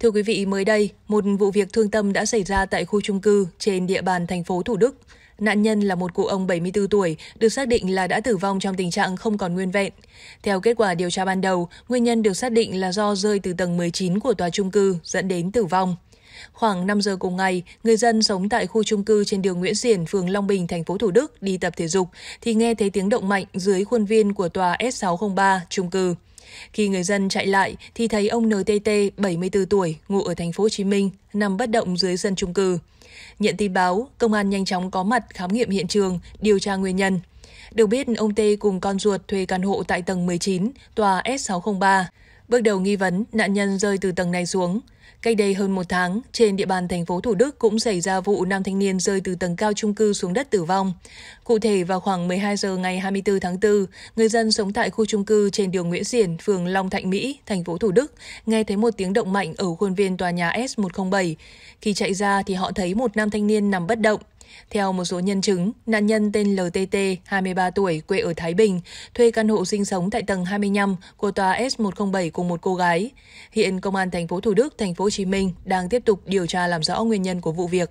Thưa quý vị, mới đây, một vụ việc thương tâm đã xảy ra tại khu trung cư trên địa bàn thành phố Thủ Đức. Nạn nhân là một cụ ông 74 tuổi, được xác định là đã tử vong trong tình trạng không còn nguyên vẹn. Theo kết quả điều tra ban đầu, nguyên nhân được xác định là do rơi từ tầng 19 của tòa trung cư dẫn đến tử vong. Khoảng 5 giờ cùng ngày, người dân sống tại khu trung cư trên đường Nguyễn Xiển, phường Long Bình, thành phố Thủ Đức đi tập thể dục thì nghe thấy tiếng động mạnh dưới khuôn viên của tòa S603 trung cư. Khi người dân chạy lại thì thấy ông NTT 74 tuổi, ngụ ở thành phố Hồ Chí Minh, nằm bất động dưới sân chung cư. Nhận tin báo, công an nhanh chóng có mặt khám nghiệm hiện trường, điều tra nguyên nhân. Được biết, ông T cùng con ruột thuê căn hộ tại tầng 19, tòa S603. Bước đầu nghi vấn nạn nhân rơi từ tầng này xuống. Cách đây hơn một tháng, trên địa bàn thành phố Thủ Đức cũng xảy ra vụ nam thanh niên rơi từ tầng cao chung cư xuống đất tử vong. Cụ thể vào khoảng 12 giờ ngày 24 tháng 4, người dân sống tại khu chung cư trên đường Nguyễn Xiển, phường Long Thạnh Mỹ, thành phố Thủ Đức, nghe thấy một tiếng động mạnh ở khuôn viên tòa nhà S107. Khi chạy ra thì họ thấy một nam thanh niên nằm bất động. Theo một số nhân chứng, nạn nhân tên LTT, 23 tuổi, quê ở Thái Bình, thuê căn hộ sinh sống tại tầng 25 của tòa S107 cùng một cô gái. Hiện công an thành phố Thủ Đức, thành phố Hồ Chí Minh đang tiếp tục điều tra làm rõ nguyên nhân của vụ việc.